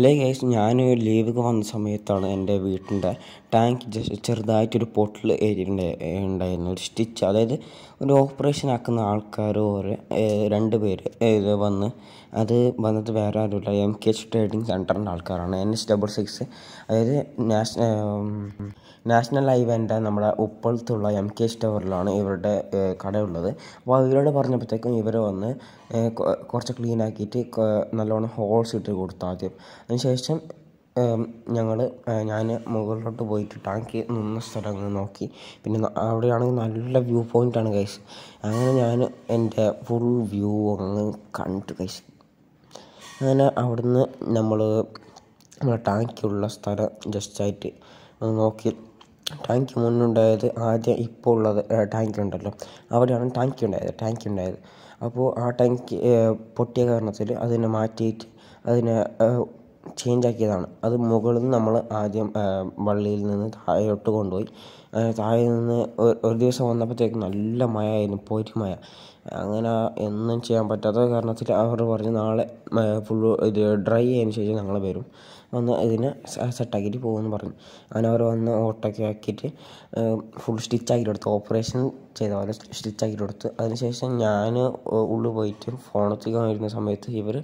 ലൈ guys ഞാൻ leave വന്ന സമയത്താണ് എൻ്റെ വീട്ടിൻ്റെ ടാങ്ക് ജസ്റ്റ് ചെറുതായിട്ടൊരു പൊട്ടിൽ ഏരിയ ഉണ്ടായിരുന്നു ഒരു സ്റ്റിച്ച് അതായത് ഒരു ഓപ്പറേഷൻ ആക്കുന്ന ആൾക്കാർ ഓരോ രണ്ട് പേര് വന്ന് അത് വന്നത് വേറെ ആരുമില്ല എം കെ എച്ച് ട്രേഡിംഗ് സെൻറ്ററിൻ്റെ ആൾക്കാരാണ് എൻ എസ് ഡബിൾ സിക്സ് അതായത് നാഷണൽ ഇവൻ്റ് നമ്മുടെ ഉപ്പളത്തുള്ള എം കെ എച്ച് ടവറിലാണ് ഇവരുടെ കടയുള്ളത് അപ്പോൾ ഇവരോട് പറഞ്ഞപ്പോഴത്തേക്കും ഇവർ വന്ന് കുറച്ച് ക്ലീൻ ആക്കിയിട്ട് നല്ലോണം ഹോൾസ് ഇട്ട് കൊടുത്തു ആദ്യം അതിനുശേഷം ഞങ്ങൾ ഞാൻ മുകളിലോട്ട് പോയിട്ട് ടാങ്കി നിന്ന സ്ഥലങ്ങൾ നോക്കി പിന്നെ അവിടെയാണെങ്കിൽ നല്ല വ്യൂ പോയിൻ്റാണ് ഗൈസ് അങ്ങനെ ഞാൻ എൻ്റെ ഫുൾ വ്യൂ അങ്ങ് കണ്ടു ഗൈസ് അങ്ങനെ അവിടുന്ന് നമ്മൾ നമ്മളെ ടാങ്കിയുള്ള സ്ഥലം ജസ്റ്റായിട്ട് നോക്കി ടാങ്ക് മുന്നുണ്ടായത് ആദ്യം ഇപ്പോൾ ഉള്ളത് ടാങ്ക് ഉണ്ടല്ലോ അവിടെയാണ് ടാങ്ക് ഉണ്ടായത് ടാങ്ക് ഉണ്ടായത് അപ്പോൾ ആ ടാങ്ക് പൊട്ടിയ കാരണത്തിൽ അതിനെ മാറ്റിയിട്ട് അതിനെ ചേഞ്ച് ആക്കിയതാണ് അത് മുകളിൽ നിന്ന് നമ്മൾ ആദ്യം വള്ളിയിൽ നിന്ന് താഴോട്ട് കൊണ്ടുപോയി താഴെ നിന്ന് ഒരു ദിവസം വന്നപ്പോഴത്തേക്ക് നല്ല മഴ ആയിരുന്നു പോയിട്ട് മഴ അങ്ങനെ എന്നും ചെയ്യാൻ പറ്റാത്ത കാരണത്തിൽ അവർ പറഞ്ഞു നാളെ ഫുൾ ഇത് ഡ്രൈ ആയതിന് ശേഷം ഞങ്ങൾ വരും വന്ന് ഇതിനെ സെറ്റാക്കിയിട്ട് പോകുമെന്ന് പറഞ്ഞു അങ്ങനെ അവർ വന്ന് ഓട്ടൊക്കെ ആക്കിയിട്ട് ഫുൾ സ്റ്റിച്ച് ആക്കിയിട്ട് എടുത്തു ഓപ്പറേഷൻ ചെയ്ത പോലെ സ്റ്റിച്ചാക്കി കൊടുത്ത് അതിനുശേഷം ഞാൻ ഉള്ളു പോയിട്ട് വരുന്ന സമയത്ത് ഇവർ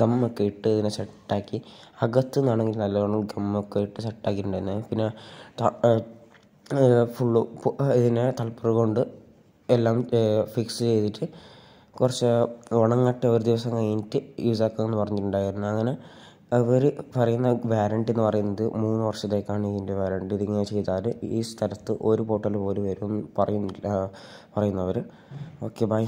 ഗമ്മൊക്കെ ഇട്ട് ഇതിനെ സെറ്റാക്കി അകത്ത് നിന്നാണെങ്കിൽ നല്ലവണ്ണം ഗമ്മൊക്കെ ഇട്ട് സെറ്റാക്കിയിട്ടുണ്ടായിരുന്നു പിന്നെ ഫുള്ള് ഇതിനെ തലപ്പുറ കൊണ്ട് എല്ലാം ഫിക്സ് ചെയ്തിട്ട് കുറച്ച് ഉണങ്ങട്ടെ ഒരു ദിവസം കഴിഞ്ഞിട്ട് യൂസ് ആക്കാമെന്ന് പറഞ്ഞിട്ടുണ്ടായിരുന്നു അങ്ങനെ അവർ പറയുന്ന വാറണ്ടി എന്ന് പറയുന്നത് മൂന്ന് വർഷത്തേക്കാണ് ഇതിൻ്റെ വാറണ്ടി ഇതിങ്ങനെ ചെയ്താൽ ഈ സ്ഥലത്ത് ഒരു ബോട്ടൽ പോലും വരും പറയുന്നില്ല പറയുന്നവർ ഓക്കെ ബൈ